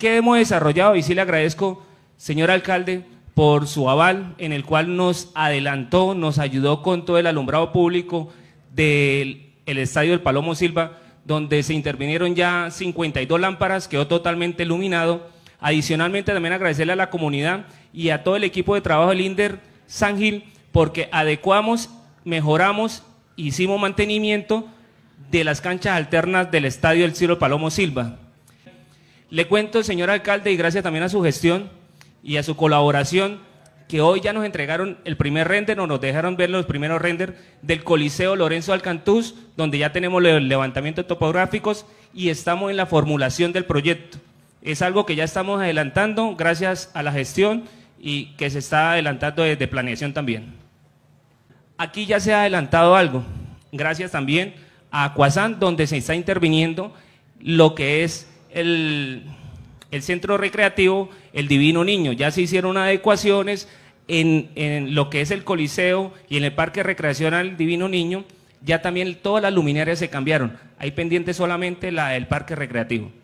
que hemos desarrollado y sí le agradezco, señor alcalde, por su aval en el cual nos adelantó, nos ayudó con todo el alumbrado público del estadio del Palomo Silva, donde se intervinieron ya 52 lámparas, quedó totalmente iluminado. Adicionalmente también agradecerle a la comunidad y a todo el equipo de trabajo del INDER San Gil, porque adecuamos, mejoramos, hicimos mantenimiento de las canchas alternas del estadio del Ciro Palomo Silva. Le cuento, señor alcalde, y gracias también a su gestión y a su colaboración, que hoy ya nos entregaron el primer render o nos dejaron ver los primeros render del Coliseo Lorenzo Alcantús, donde ya tenemos los levantamientos topográficos y estamos en la formulación del proyecto. Es algo que ya estamos adelantando gracias a la gestión y que se está adelantando desde planeación también. Aquí ya se ha adelantado algo, gracias también a Acuazán, donde se está interviniendo lo que es el, el centro recreativo El Divino Niño. Ya se hicieron adecuaciones en, en, lo que es el Coliseo y en el Parque Recreacional Divino Niño. Ya también todas las luminarias se cambiaron. Hay pendiente solamente la del Parque Recreativo.